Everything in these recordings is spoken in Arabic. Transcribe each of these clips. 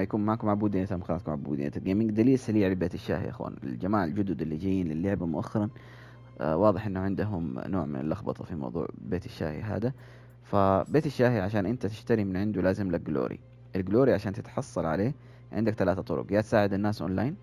يكون معكم عبود يعني يعني من خلاص عبود يونيتد جيمنج دليل سريع لبيت الشاه يا اخوان الجماعه الجدد اللي جايين للعبه مؤخرا آه واضح انه عندهم نوع من اللخبطه في موضوع بيت الشاهي هذا فبيت الشاهي عشان انت تشتري من عنده لازم لك جلوري الجلوري عشان تتحصل عليه عندك ثلاثة طرق يا تساعد الناس اونلاين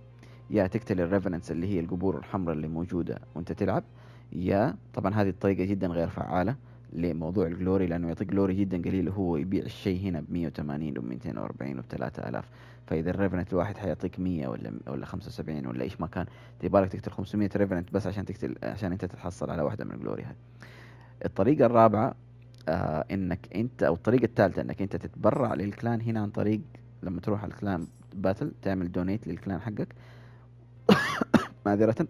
يا تقتل الريفرنس اللي هي القبور الحمراء اللي موجوده وانت تلعب يا طبعا هذه الطريقه جدا غير فعاله لموضوع الجلوري لانه يعطيك جلوري جدا قليل هو يبيع الشيء هنا ب 180 و 240 و 3000 فاذا الريفنت الواحد حيعطيك 100 ولا ولا 75 ولا ايش ما كان تبارك تقتل 500 ريفنت بس عشان تقتل عشان انت تتحصل على واحده من الجلوري هذه الطريقه الرابعه آه انك انت او الطريقه الثالثه انك انت تتبرع للكلان هنا عن طريق لما تروح على الكلان باتل تعمل دونيت للكلان حقك معذره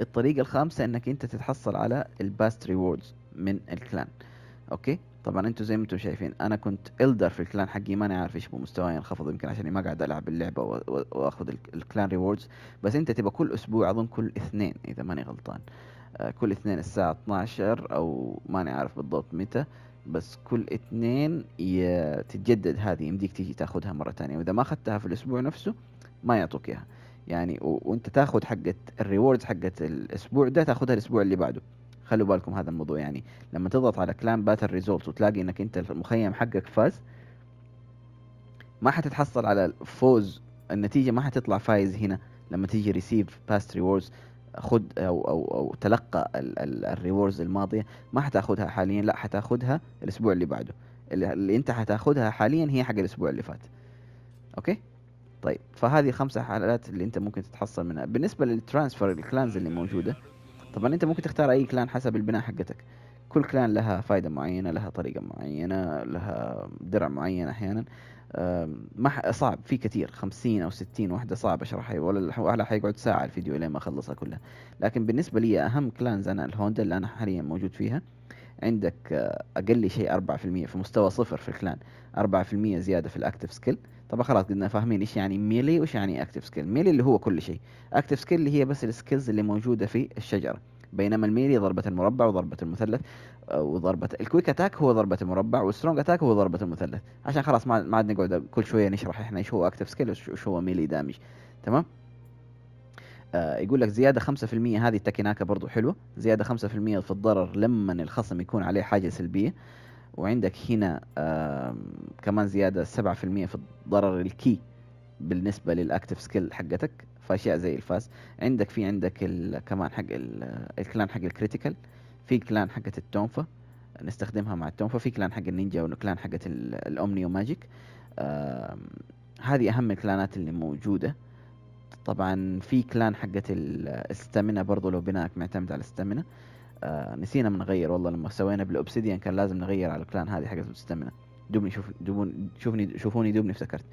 الطريقه الخامسه انك انت تتحصل على الباست ريوردز من الكلان اوكي طبعا انتم زي ما انتم شايفين انا كنت الدر في الكلان حقي ماني عارف ايش مستواي انخفض يمكن عشان ما قاعد العب اللعبه واخذ الكلان ريوردز بس انت تبقى كل اسبوع اظن كل اثنين اذا ماني غلطان آه، كل اثنين الساعة 12 او ماني عارف بالضبط متى بس كل اثنين تتجدد هذه يمديك تيجي تاخذها مرة ثانية واذا ما اخذتها في الاسبوع نفسه ما يعطوك اياها يعني وانت تاخذ حقه الريوردز حقه الاسبوع ده تاخذها الاسبوع اللي بعده خلوا بالكم هذا الموضوع يعني لما تضغط على كلام باتل ريزولت وتلاقي انك انت المخيم حقك فاز ما حتتحصل على فوز النتيجة ما حتطلع فايز هنا لما تيجي ريسيف باست ريوردز خد او او او تلقى الريوردز الماضية ما حتاخذها حاليا لا حتاخذها الاسبوع اللي بعده اللي انت حتاخذها حاليا هي حق الاسبوع اللي فات اوكي طيب فهذه خمسة حالات اللي انت ممكن تتحصل منها بالنسبة للترانسفر الكلانز اللي موجودة طبعا انت ممكن تختار اي كلان حسب البناء حقتك كل كلان لها فايدة معينة لها طريقة معينة لها درع معين احيانا ما صعب في كثير خمسين او ستين واحدة صعب اشرحها ولا ولا حيقعد ساعة الفيديو لين ما اخلصها كلها لكن بالنسبة لي اهم كلانز انا الهوندا اللي انا حاليا موجود فيها عندك آه، اقل شيء اربعة في المية في مستوى صفر في الكلان اربعة في المية زيادة في الاكتف سكيل طبعا خلاص قلنا فاهمين ايش يعني ميلي وايش يعني اكتف سكيل ميلي اللي هو كل شيء اكتف سكيل اللي هي بس السكيلز اللي موجوده في الشجره بينما الميلي ضربة المربع وضربة المثلث آه، وضربة الكويك اتاك هو ضربة المربع والسترونج اتاك هو ضربة المثلث عشان خلاص ما ما عاد نقعد كل شوية نشرح احنا ايش هو اكتف سكيل وايش هو ميلي دامج تمام آه يقول لك زيادة 5% هذه التكيناكا برضو حلوة زيادة 5% في الضرر لما الخصم يكون عليه حاجة سلبية وعندك هنا كمان زيادة 7% في الضرر الكي بالنسبة للأكتف سكيل حقتك فأشياء زي الفاس عندك في عندك كمان حق الكلان حق الكريتيكال في كلان حقة التونفا نستخدمها مع التونفا في كلان حق النينجا وكلان حقة الأومنيو ماجيك هذه أهم الكلانات اللي موجودة طبعا في كلان حقة الستامينا برضو لو بناءك معتمد على الستامينا آه، نسينا من نغير والله لما سوينا بالاوبسيديان كان لازم نغير على الكلان هذه حقت المستمنة دوبني شوف دوبني شوفني شوفوني دوبني افتكرت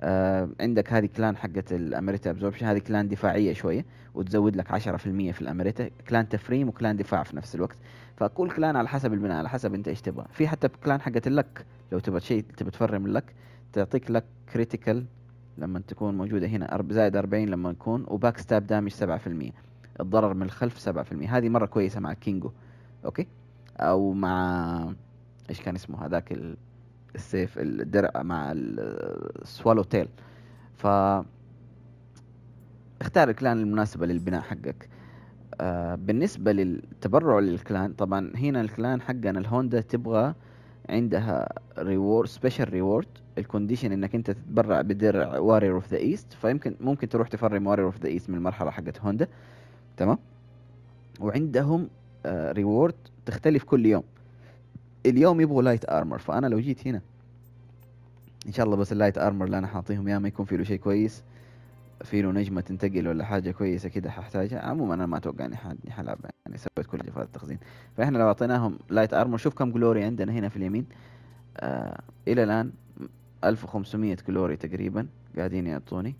آه عندك هذه كلان حقت الامريتا ابزوربشن هذه كلان دفاعيه شويه وتزود لك 10% في الامريتا كلان تفريم وكلان دفاع في نفس الوقت فكل كلان على حسب البناء على حسب انت ايش تبغى في حتى كلان حقت اللك لو تبغى شيء تبغى تفرم اللك تعطيك لك كريتيكال لما تكون موجوده هنا زائد 40 لما يكون وباك ستاب دامج 7% الضرر من الخلف 7% هذه مره كويسه مع كينجو اوكي او مع ايش كان اسمه هذاك السيف الدرع مع السوالو تيل ف اختار الكلان المناسبة للبناء حقك آه، بالنسبة للتبرع للكلان طبعا هنا الكلان حقنا الهوندا تبغى عندها ريورد سبيشال ريورد الكونديشن انك انت تتبرع بدرع وارير اوف ذا ايست فيمكن ممكن تروح تفرم وارير اوف ذا ايست من المرحلة حقت هوندا آه تمام وعندهم ريورد آه، تختلف كل يوم اليوم يبغوا لايت ارمر فانا لو جيت هنا ان شاء الله بس اللايت ارمر اللي انا حاطيهم يا ما يكون في له شيء كويس في له نجمه تنتقل ولا حاجه كويسه كده ححتاجها عموما انا ما اتوقع اني حلعب يعني سويت كل جفات التخزين فاحنا لو اعطيناهم لايت ارمر شوف كم جلوري عندنا هنا في اليمين آه الى الان 1500 جلوري تقريبا قاعدين يعطوني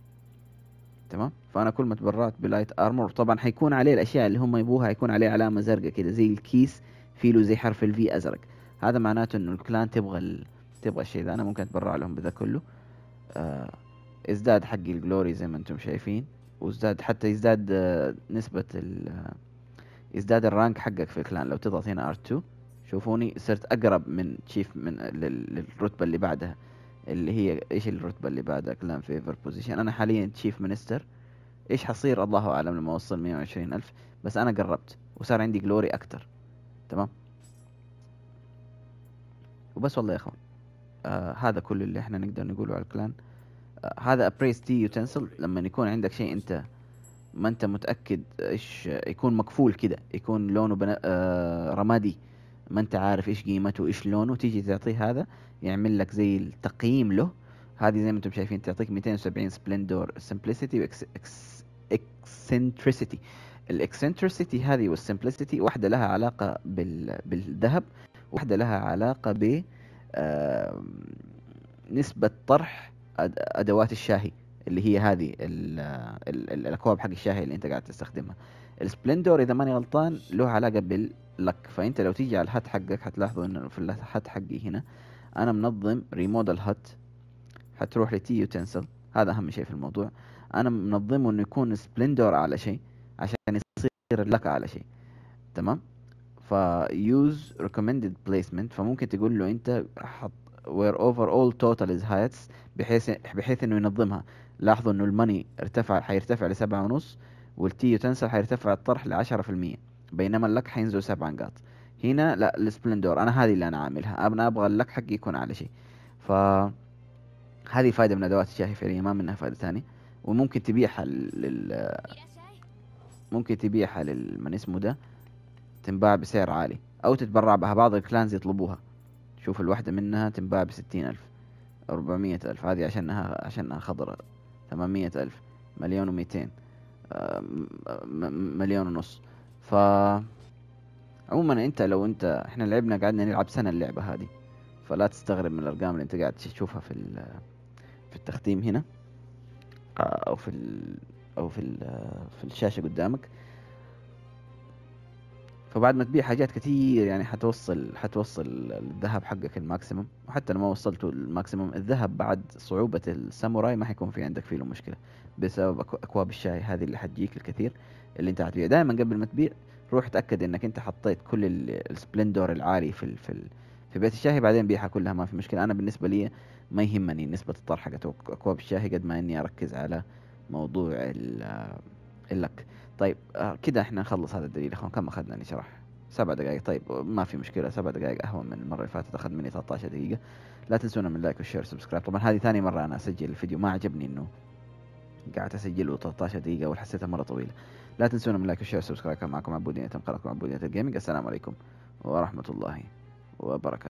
تمام فانا كل ما تبرعت بلايت ارمور طبعا حيكون عليه الاشياء اللي هم يبوها حيكون عليه علامه زرقاء كده زي الكيس فيه له زي حرف الفي ازرق هذا معناته انه الكلان تبغى ال... تبغى الشيء ده انا ممكن اتبرع لهم بذا كله آه ازداد حقي الجلوري زي ما انتم شايفين وازداد حتى يزداد آه نسبة ال يزداد الرانك حقك في الكلان لو تضغط هنا R2 شوفوني صرت اقرب من تشيف من للرتبة اللي بعدها اللي هي ايش الرتبه اللي بعدها كلام فيفر بوزيشن انا حاليا تشيف مينستر ايش حصير الله اعلم لما اوصل 120 الف بس انا قربت وصار عندي جلوري اكتر تمام وبس والله يا اخوان آه هذا كل اللي احنا نقدر نقوله على الكلان آه هذا ابريس تي يوتنسل لما يكون عندك شيء انت ما انت متاكد ايش يكون مكفول كده يكون لونه بنا... آه رمادي ما انت عارف ايش قيمته وايش لونه تيجي تعطيه هذا يعمل لك زي التقييم له هذه زي ما انتم شايفين تعطيك 270 سبلندور سمبلسيتي واكسنتريسيتي الاكسنتريسيتي هذه والسمبلسيتي واحده لها علاقه بال... بالذهب واحده لها علاقه ب نسبه طرح ادوات الشاهي اللي هي هذه الاكواب حق الشاهي اللي انت قاعد تستخدمها السبلندور اذا ماني غلطان له علاقه باللك فانت لو تيجي على الهات حقك حتلاحظوا انه في الهات حقي هنا انا منظم ريمود الهات حتروح لتي يوتنسل هذا اهم شيء في الموضوع انا منظمه انه يكون سبلندور على شيء عشان يصير لك على شيء تمام use recommended placement فممكن تقول له انت حط where over all total is highest بحيث بحيث انه ينظمها لاحظوا انه الماني ارتفع حيرتفع لسبعة ونص والتي يوتنسل حيرتفع الطرح لعشرة في المية بينما اللك حينزل 7 نقاط هنا لا السبلندور انا هذه اللي انا عاملها انا ابغى اللك حقي يكون على شيء ف هذه فايده من ادوات الشاهي فعليا ما منها فايده ثانيه وممكن تبيعها لل ممكن تبيعها للمن اسمه ده تنباع بسعر عالي او تتبرع بها بعض الكلانز يطلبوها شوف الواحدة منها تنباع بستين ألف أربعمية ألف هذه عشانها عشانها خضرة ثمانمية ألف مليون وميتين مليون ونص ف عموما انت لو انت احنا لعبنا قعدنا نلعب سنه اللعبه هذه فلا تستغرب من الارقام اللي انت قاعد تشوفها في في التختيم هنا آه، او في او في في الشاشه قدامك فبعد ما تبيع حاجات كثير يعني حتوصل حتوصل الذهب حقك الماكسيمم وحتى لو ما وصلته الماكسيمم الذهب بعد صعوبة الساموراي ما حيكون في عندك فيه مشكلة بسبب أكواب الشاي هذه اللي حتجيك الكثير اللي أنت حتبيع دائما قبل ما تبيع روح تأكد أنك أنت حطيت كل السبلندور العالي في ال في ال في بيت الشاي بعدين بيعها كلها ما في مشكلة أنا بالنسبة لي ما يهمني نسبة الطرح حقت أكواب الشاي قد ما إني أركز على موضوع ال لك طيب آه كده احنا نخلص هذا الدليل اخوان كم اخذنا شرح سبع دقائق طيب ما في مشكلة سبع دقائق أهون من المرة اللي فاتت أخذ مني 13 دقيقة لا تنسونا من لايك وشير وسبسكرايب طبعا هذه ثاني مرة أنا أسجل الفيديو ما عجبني إنه قعدت أسجله 13 دقيقة أول حسيتها مرة طويلة لا تنسونا من لايك وشير وسبسكرايب كان معكم عبودية قناتكم عبودية الجيمنج السلام عليكم ورحمة الله وبركاته